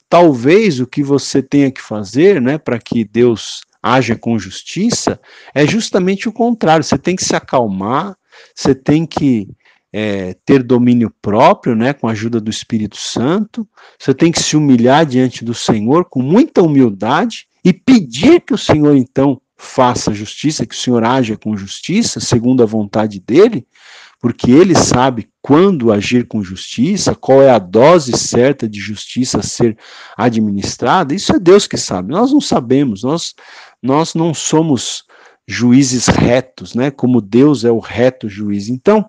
Talvez o que você tenha que fazer né, para que Deus haja com justiça é justamente o contrário. Você tem que se acalmar, você tem que é, ter domínio próprio, né, com a ajuda do Espírito Santo, você tem que se humilhar diante do Senhor com muita humildade e pedir que o Senhor então faça justiça, que o Senhor haja com justiça, segundo a vontade dele, porque ele sabe quando agir com justiça, qual é a dose certa de justiça a ser administrada. Isso é Deus que sabe. Nós não sabemos, nós, nós não somos juízes retos, né? Como Deus é o reto juiz. Então,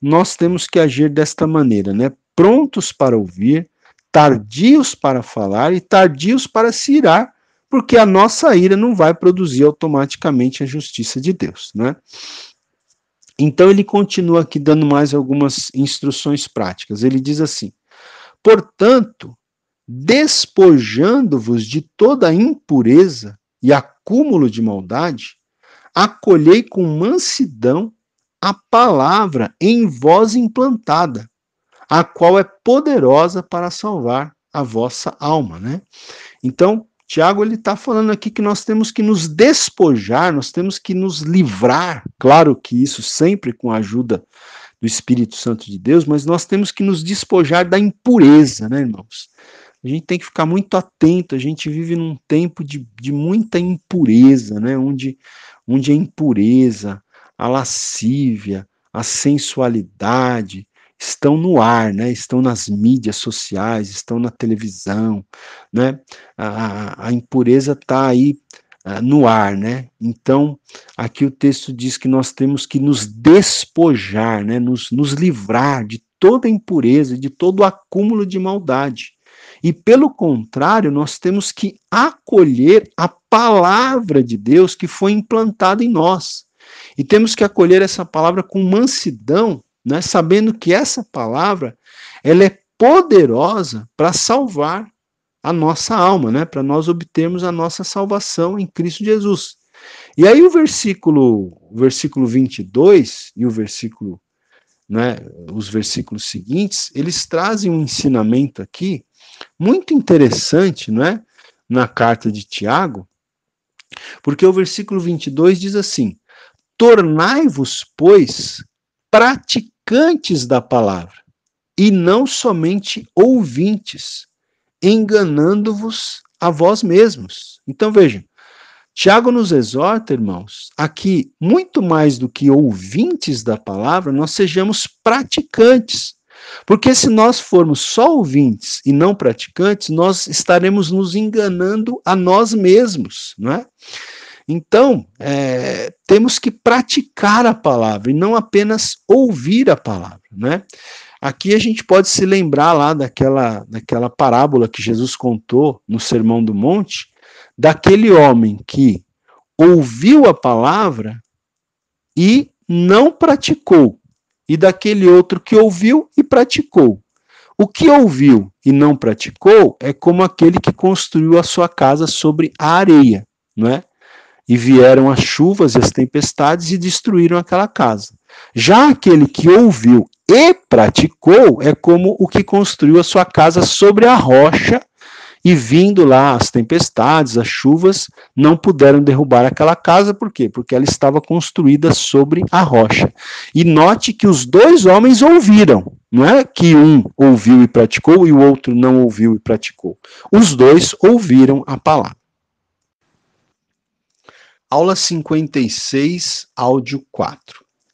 nós temos que agir desta maneira, né? Prontos para ouvir, tardios para falar e tardios para se irar, porque a nossa ira não vai produzir automaticamente a justiça de Deus, né? Então ele continua aqui dando mais algumas instruções práticas. Ele diz assim: Portanto, despojando-vos de toda impureza e acúmulo de maldade, acolhei com mansidão a palavra em vós implantada, a qual é poderosa para salvar a vossa alma, né? Então, Tiago ele está falando aqui que nós temos que nos despojar, nós temos que nos livrar. Claro que isso sempre com a ajuda do Espírito Santo de Deus, mas nós temos que nos despojar da impureza, né, irmãos? A gente tem que ficar muito atento. A gente vive num tempo de, de muita impureza, né? Onde, onde a impureza, a lascívia, a sensualidade, estão no ar, né? estão nas mídias sociais, estão na televisão, né? a, a impureza está aí ah, no ar. Né? Então, aqui o texto diz que nós temos que nos despojar, né? nos, nos livrar de toda impureza, de todo o acúmulo de maldade. E, pelo contrário, nós temos que acolher a palavra de Deus que foi implantada em nós. E temos que acolher essa palavra com mansidão, né? sabendo que essa palavra ela é poderosa para salvar a nossa alma, né? para nós obtermos a nossa salvação em Cristo Jesus. E aí o versículo, o versículo 22 e o versículo, né, os versículos seguintes, eles trazem um ensinamento aqui muito interessante, não é? Na carta de Tiago, porque o versículo 22 diz assim: Tornai-vos, pois, praticantes praticantes da palavra, e não somente ouvintes, enganando-vos a vós mesmos. Então vejam, Tiago nos exorta, irmãos, a que, muito mais do que ouvintes da palavra, nós sejamos praticantes. Porque se nós formos só ouvintes e não praticantes, nós estaremos nos enganando a nós mesmos, não é? Então, é, temos que praticar a palavra e não apenas ouvir a palavra, né? Aqui a gente pode se lembrar lá daquela, daquela parábola que Jesus contou no Sermão do Monte, daquele homem que ouviu a palavra e não praticou, e daquele outro que ouviu e praticou. O que ouviu e não praticou é como aquele que construiu a sua casa sobre a areia, não é? E vieram as chuvas e as tempestades e destruíram aquela casa. Já aquele que ouviu e praticou é como o que construiu a sua casa sobre a rocha, e vindo lá as tempestades, as chuvas, não puderam derrubar aquela casa, por quê? Porque ela estava construída sobre a rocha. E note que os dois homens ouviram, não é que um ouviu e praticou e o outro não ouviu e praticou. Os dois ouviram a palavra. Aula 56, áudio 4.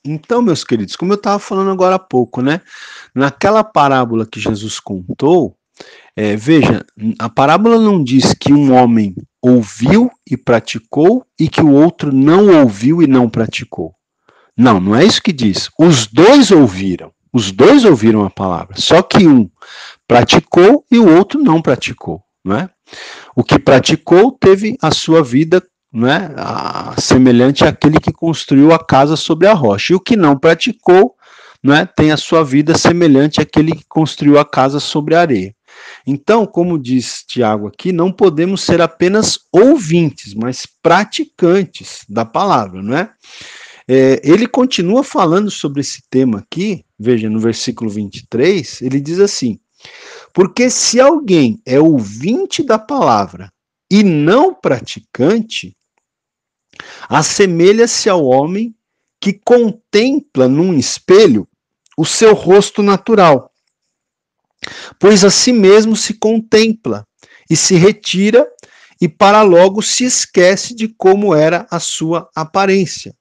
Então, meus queridos, como eu estava falando agora há pouco, né? Naquela parábola que Jesus contou, é, veja, a parábola não diz que um homem ouviu e praticou e que o outro não ouviu e não praticou. Não, não é isso que diz. Os dois ouviram. Os dois ouviram a palavra. Só que um praticou e o outro não praticou. Não é? O que praticou teve a sua vida né, a, semelhante àquele que construiu a casa sobre a rocha. E o que não praticou né, tem a sua vida semelhante àquele que construiu a casa sobre a areia. Então, como diz Tiago aqui, não podemos ser apenas ouvintes, mas praticantes da palavra, não é? é ele continua falando sobre esse tema aqui, veja, no versículo 23, ele diz assim: Porque se alguém é ouvinte da palavra e não praticante, assemelha-se ao homem que contempla num espelho o seu rosto natural, pois a si mesmo se contempla e se retira e para logo se esquece de como era a sua aparência.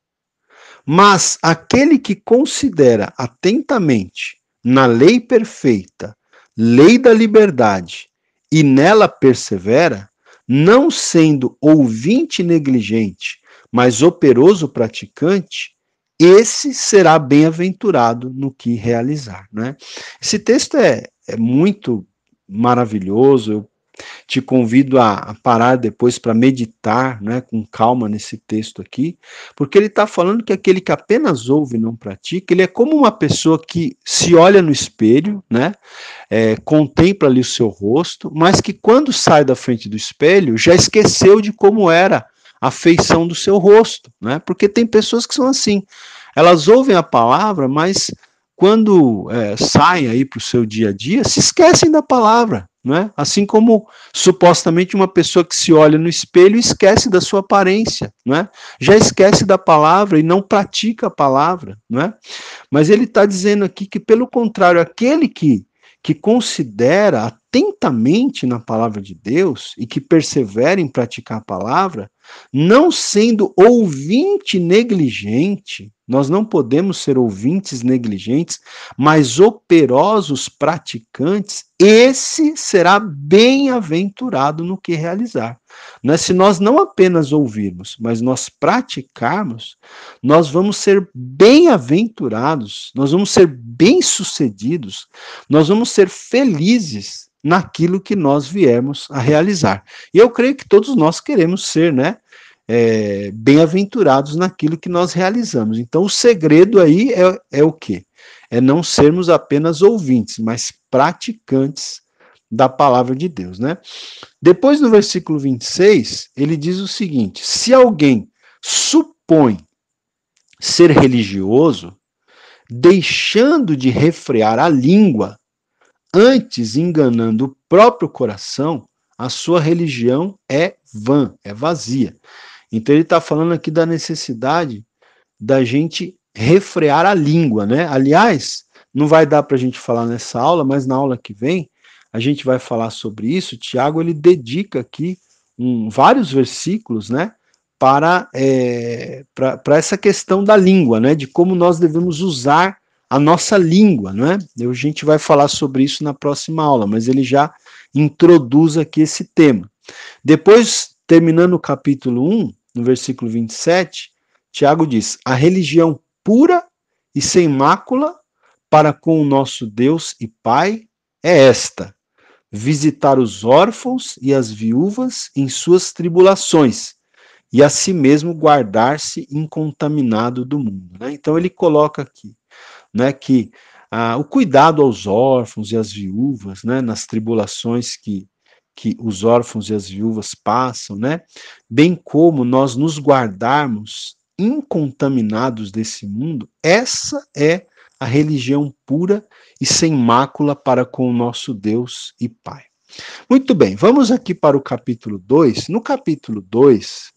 Mas aquele que considera atentamente na lei perfeita, lei da liberdade, e nela persevera, não sendo ouvinte negligente, mas operoso praticante, esse será bem-aventurado no que realizar. Né? Esse texto é, é muito maravilhoso, eu te convido a, a parar depois para meditar né, com calma nesse texto aqui, porque ele está falando que aquele que apenas ouve e não pratica, ele é como uma pessoa que se olha no espelho, né, é, contempla ali o seu rosto, mas que quando sai da frente do espelho já esqueceu de como era a feição do seu rosto, né? Porque tem pessoas que são assim. Elas ouvem a palavra, mas quando é, saem aí para o seu dia a dia, se esquecem da palavra, né? Assim como supostamente uma pessoa que se olha no espelho esquece da sua aparência, né? Já esquece da palavra e não pratica a palavra, né? Mas ele está dizendo aqui que pelo contrário, aquele que que considera atentamente na palavra de Deus e que persevera em praticar a palavra, não sendo ouvinte negligente, nós não podemos ser ouvintes negligentes, mas operosos praticantes, esse será bem-aventurado no que realizar. Né? Se nós não apenas ouvirmos, mas nós praticarmos, nós vamos ser bem-aventurados, nós vamos ser bem-sucedidos, nós vamos ser felizes naquilo que nós viemos a realizar. E eu creio que todos nós queremos ser, né? É, bem-aventurados naquilo que nós realizamos. Então, o segredo aí é, é o quê? É não sermos apenas ouvintes, mas praticantes da palavra de Deus, né? Depois, no versículo 26, ele diz o seguinte: se alguém supõe ser religioso, deixando de refrear a língua, antes enganando o próprio coração, a sua religião é vã, é vazia. Então ele está falando aqui da necessidade da gente refrear a língua, né? Aliás, não vai dar para a gente falar nessa aula, mas na aula que vem a gente vai falar sobre isso. Tiago ele dedica aqui um, vários versículos, né? Para, é, eh, para essa questão da língua, né? De como nós devemos usar a nossa língua, não é? A gente vai falar sobre isso na próxima aula, mas ele já introduz aqui esse tema. Depois, terminando o capítulo 1, no versículo 27, Tiago diz: A religião pura e sem mácula para com o nosso Deus e Pai é esta: visitar os órfãos e as viúvas em suas tribulações e a si mesmo guardar-se incontaminado do mundo. Né? Então ele coloca aqui né, que ah, o cuidado aos órfãos e às viúvas, né, nas tribulações que, que os órfãos e as viúvas passam, né, bem como nós nos guardarmos incontaminados desse mundo, essa é a religião pura e sem mácula para com o nosso Deus e Pai. Muito bem, vamos aqui para o capítulo 2. No capítulo 2,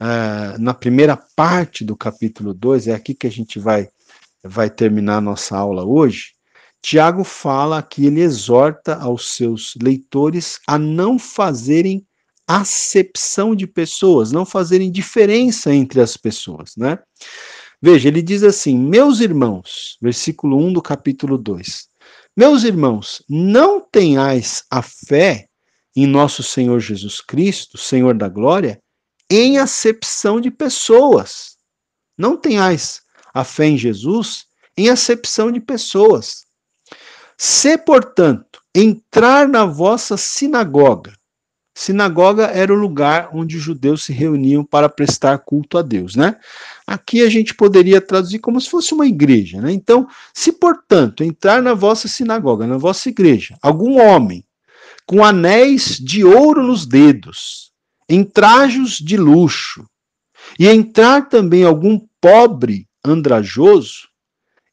ah, na primeira parte do capítulo 2, é aqui que a gente vai vai terminar nossa aula hoje, Tiago fala que ele exorta aos seus leitores a não fazerem acepção de pessoas, não fazerem diferença entre as pessoas, né? Veja, ele diz assim: Meus irmãos, versículo 1 do capítulo 2. Meus irmãos, não tenhais a fé em nosso Senhor Jesus Cristo, Senhor da glória, em acepção de pessoas. Não tenhais a fé em Jesus em acepção de pessoas. Se, portanto, entrar na vossa sinagoga, sinagoga era o lugar onde os judeus se reuniam para prestar culto a Deus, né? Aqui a gente poderia traduzir como se fosse uma igreja, né? Então, se, portanto, entrar na vossa sinagoga, na vossa igreja, algum homem com anéis de ouro nos dedos, em trajos de luxo, e entrar também algum pobre andrajoso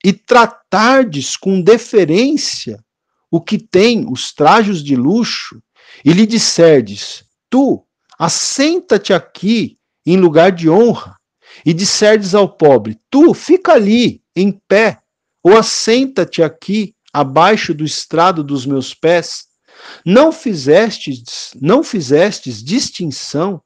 e tratardes com deferência o que tem os trajos de luxo e lhe disserdes, tu, assenta-te aqui em lugar de honra, e disserdes ao pobre, tu, fica ali, em pé, ou assenta-te aqui, abaixo do estrado dos meus pés, não fizestes, não fizestes distinção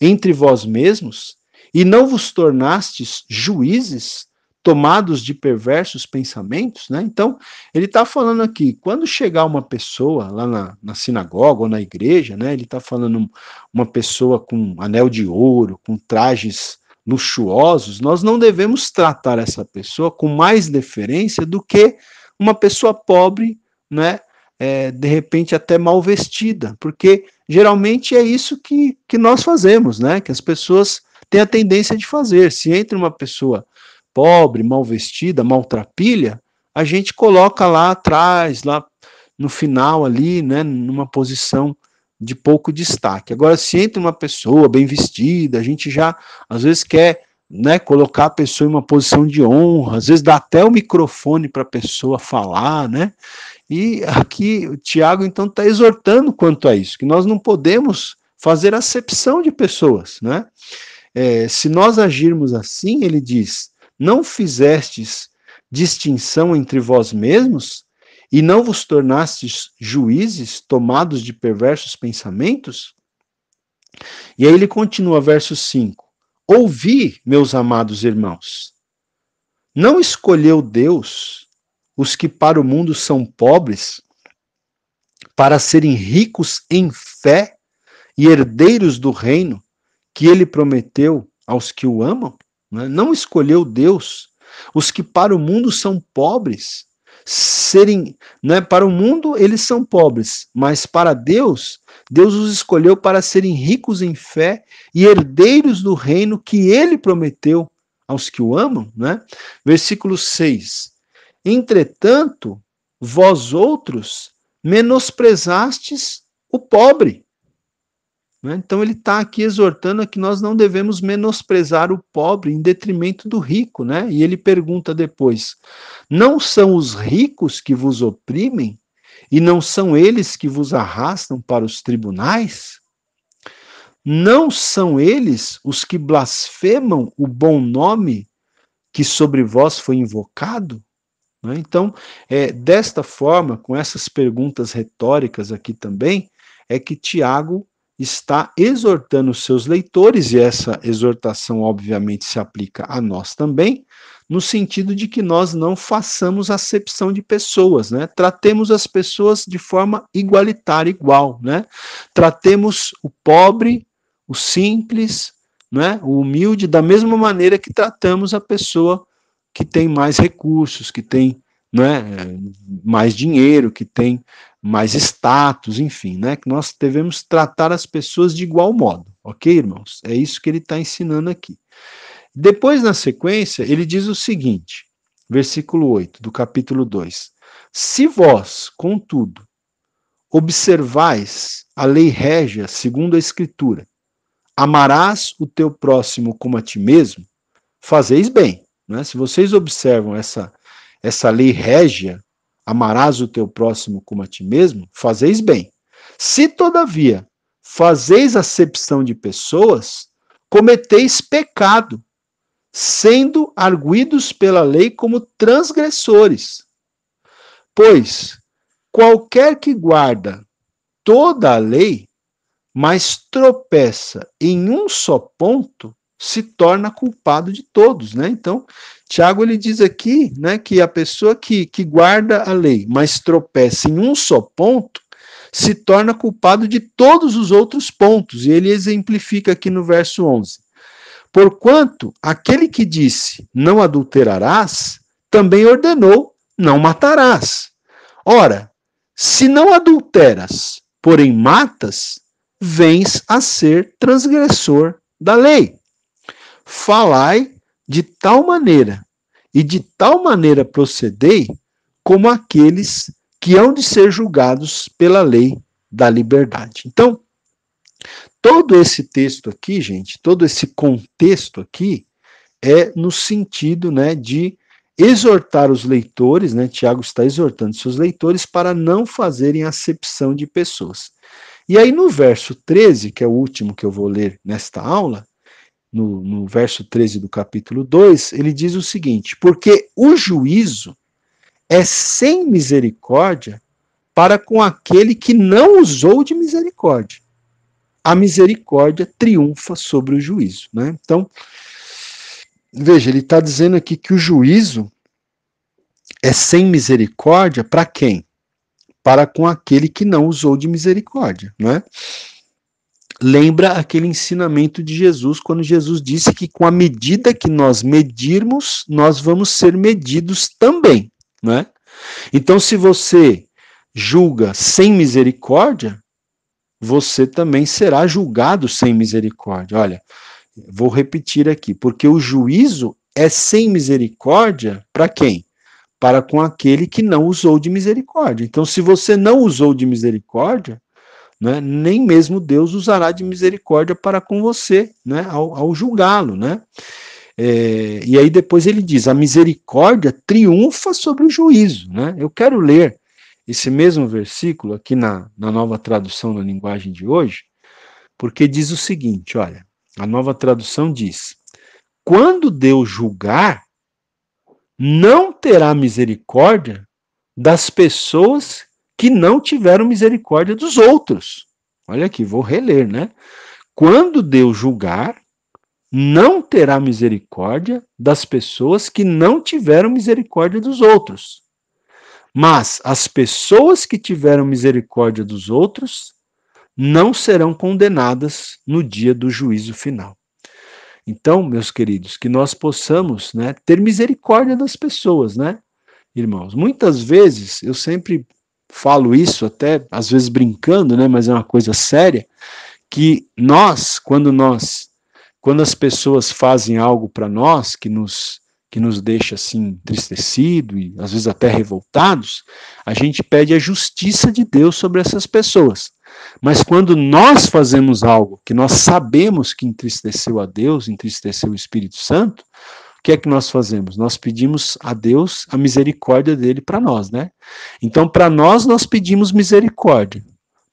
entre vós mesmos, e não vos tornastes juízes, tomados de perversos pensamentos, né? Então, ele está falando aqui, quando chegar uma pessoa lá na, na sinagoga ou na igreja, né? Ele está falando uma pessoa com anel de ouro, com trajes luxuosos, nós não devemos tratar essa pessoa com mais deferência do que uma pessoa pobre, né? É, de repente até mal vestida, porque geralmente é isso que, que nós fazemos, né? Que as pessoas tem a tendência de fazer. Se entra uma pessoa pobre, mal vestida, maltrapilha, a gente coloca lá atrás, lá no final ali, né, numa posição de pouco destaque. Agora, se entra uma pessoa bem vestida, a gente já às vezes quer né, colocar a pessoa em uma posição de honra, às vezes dá até o microfone para a pessoa falar, né? E aqui o Tiago então está exortando quanto a isso, que nós não podemos fazer acepção de pessoas, né? é, se nós agirmos assim, ele diz: não fizestes distinção entre vós mesmos e não vos tornastes juízes tomados de perversos pensamentos? E aí ele continua, verso 5: Ouvi, meus amados irmãos, não escolheu Deus os que para o mundo são pobres para serem ricos em fé e herdeiros do reino que ele prometeu aos que o amam? Né? Não escolheu Deus os que para o mundo são pobres serem, né, para o mundo eles são pobres, mas para Deus, Deus os escolheu para serem ricos em fé e herdeiros do reino que ele prometeu aos que o amam, né? Versículo 6. Entretanto, vós outros menosprezastes o pobre. Né? Então, ele está aqui exortando a que nós não devemos menosprezar o pobre em detrimento do rico. Né? E ele pergunta depois: Não são os ricos que vos oprimem? E não são eles que vos arrastam para os tribunais? Não são eles os que blasfemam o bom nome que sobre vós foi invocado? Né? Então, é, desta forma, com essas perguntas retóricas aqui também, é que Tiago está exortando seus leitores, e essa exortação, obviamente, se aplica a nós também, no sentido de que nós não façamos acepção de pessoas, né? Tratemos as pessoas de forma igualitária, igual, né? Tratemos o pobre, o simples, né? O humilde da mesma maneira que tratamos a pessoa que tem mais recursos, que tem né, mais dinheiro, que tem mais status, enfim, né, que nós devemos tratar as pessoas de igual modo, ok, irmãos? É isso que ele está ensinando aqui. Depois, na sequência, ele diz o seguinte, versículo 8 do capítulo 2: Se vós, contudo, observais a lei régia segundo a Escritura, amarás o teu próximo como a ti mesmo, fazeis bem. Né? Se vocês observam essa essa lei régia, amarás o teu próximo como a ti mesmo, fazeis bem. Se, todavia, fazeis acepção de pessoas, cometeis pecado, sendo arguidos pela lei como transgressores. Pois qualquer que guarda toda a lei, mas tropeça em um só ponto, se torna culpado de todos, né? Então, Tiago ele diz aqui, né, que a pessoa que, que guarda a lei, mas tropeça em um só ponto, se torna culpado de todos os outros pontos. E ele exemplifica aqui no verso 11. Porquanto aquele que disse: Não adulterarás, também ordenou: Não matarás. Ora, se não adulteras, porém matas, vens a ser transgressor da lei. Falai de tal maneira e de tal maneira procedei como aqueles que hão de ser julgados pela lei da liberdade. Então, todo esse texto aqui, gente, todo esse contexto aqui é no sentido, né, de exortar os leitores, né? Tiago está exortando seus leitores para não fazerem acepção de pessoas. E aí no verso 13, que é o último que eu vou ler nesta aula, no, no verso 13 do capítulo 2, ele diz o seguinte: Porque o juízo é sem misericórdia para com aquele que não usou de misericórdia. A misericórdia triunfa sobre o juízo. Né? Então, veja, ele está dizendo aqui que o juízo é sem misericórdia para quem? Para com aquele que não usou de misericórdia, não é? lembra aquele ensinamento de Jesus, quando Jesus disse que com a medida que nós medirmos, nós vamos ser medidos também, né? Então, se você julga sem misericórdia, você também será julgado sem misericórdia. Olha, vou repetir aqui, porque o juízo é sem misericórdia para quem? Para com aquele que não usou de misericórdia. Então, se você não usou de misericórdia, né? nem mesmo Deus usará de misericórdia para com você, né? ao, ao julgá-lo. Né? É, e aí depois ele diz: a misericórdia triunfa sobre o juízo. Né? Eu quero ler esse mesmo versículo aqui na, na nova tradução na linguagem de hoje, porque diz o seguinte: olha, a nova tradução diz: quando Deus julgar, não terá misericórdia das pessoas que não tiveram misericórdia dos outros. Olha aqui, vou reler, né? Quando Deus julgar, não terá misericórdia das pessoas que não tiveram misericórdia dos outros. Mas as pessoas que tiveram misericórdia dos outros não serão condenadas no dia do juízo final. Então, meus queridos, que nós possamos né, ter misericórdia das pessoas, né? Irmãos, muitas vezes eu sempre falo isso até às vezes brincando, né, mas é uma coisa séria, que nós, quando nós, quando as pessoas fazem algo para nós que nos que nos deixa assim entristecido e às vezes até revoltados, a gente pede a justiça de Deus sobre essas pessoas. Mas quando nós fazemos algo que nós sabemos que entristeceu a Deus, entristeceu o Espírito Santo, que é que nós fazemos? Nós pedimos a Deus a misericórdia dele para nós, né? Então, para nós, nós pedimos misericórdia.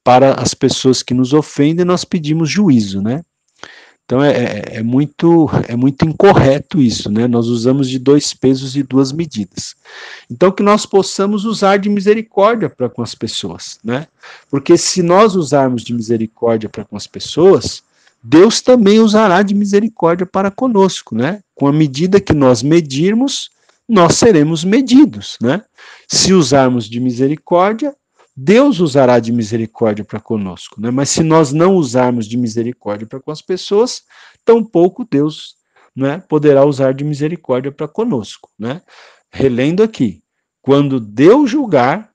Para as pessoas que nos ofendem, nós pedimos juízo, né? Então, é, é, é, muito, é muito incorreto isso, né? Nós usamos de dois pesos e duas medidas. Então, que nós possamos usar de misericórdia para com as pessoas, né? Porque se nós usarmos de misericórdia para com as pessoas, Deus também usará de misericórdia para conosco, né? Com a medida que nós medirmos, nós seremos medidos, né? Se usarmos de misericórdia, Deus usará de misericórdia para conosco, né? Mas se nós não usarmos de misericórdia para com as pessoas, tampouco Deus, né, poderá usar de misericórdia para conosco, né? Relendo aqui, quando Deus julgar,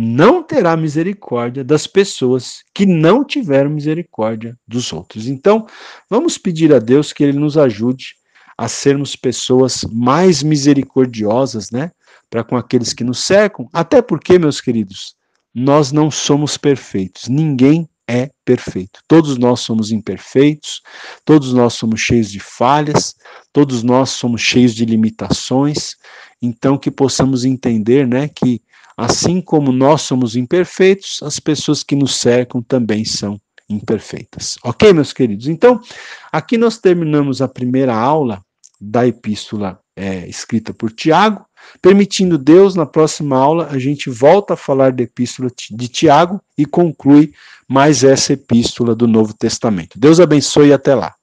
não terá misericórdia das pessoas que não tiveram misericórdia dos outros. Então, vamos pedir a Deus que Ele nos ajude a sermos pessoas mais misericordiosas, né? Para com aqueles que nos cercam. Até porque, meus queridos, nós não somos perfeitos. Ninguém é perfeito. Todos nós somos imperfeitos, todos nós somos cheios de falhas, todos nós somos cheios de limitações. Então, que possamos entender, né? Que Assim como nós somos imperfeitos, as pessoas que nos cercam também são imperfeitas. Ok, meus queridos? Então, aqui nós terminamos a primeira aula da epístola é, escrita por Tiago. Permitindo Deus, na próxima aula a gente volta a falar da epístola de Tiago e conclui mais essa epístola do Novo Testamento. Deus abençoe e até lá.